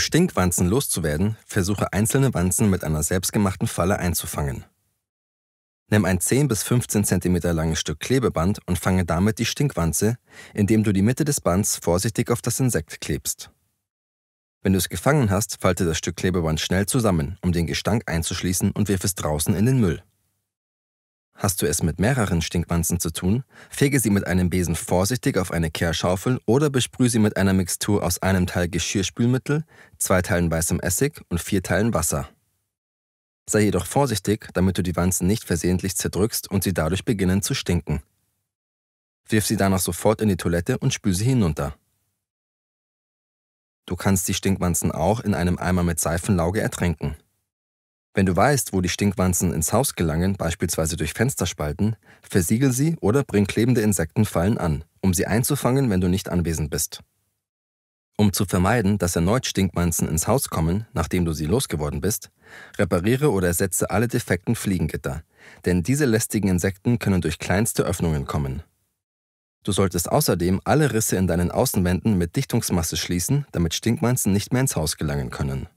Stinkwanzen loszuwerden, versuche einzelne Wanzen mit einer selbstgemachten Falle einzufangen. Nimm ein 10 bis 15 cm langes Stück Klebeband und fange damit die Stinkwanze, indem du die Mitte des Bands vorsichtig auf das Insekt klebst. Wenn du es gefangen hast, falte das Stück Klebeband schnell zusammen, um den Gestank einzuschließen und wirf es draußen in den Müll. Hast du es mit mehreren Stinkwanzen zu tun, fege sie mit einem Besen vorsichtig auf eine Kehrschaufel oder besprühe sie mit einer Mixtur aus einem Teil Geschirrspülmittel, zwei Teilen weißem Essig und vier Teilen Wasser. Sei jedoch vorsichtig, damit du die Wanzen nicht versehentlich zerdrückst und sie dadurch beginnen zu stinken. Wirf sie danach sofort in die Toilette und spül sie hinunter. Du kannst die Stinkwanzen auch in einem Eimer mit Seifenlauge ertränken. Wenn du weißt, wo die Stinkwanzen ins Haus gelangen, beispielsweise durch Fensterspalten, versiegel sie oder bring klebende Insektenfallen an, um sie einzufangen, wenn du nicht anwesend bist. Um zu vermeiden, dass erneut Stinkwanzen ins Haus kommen, nachdem du sie losgeworden bist, repariere oder ersetze alle defekten Fliegengitter, denn diese lästigen Insekten können durch kleinste Öffnungen kommen. Du solltest außerdem alle Risse in deinen Außenwänden mit Dichtungsmasse schließen, damit Stinkwanzen nicht mehr ins Haus gelangen können.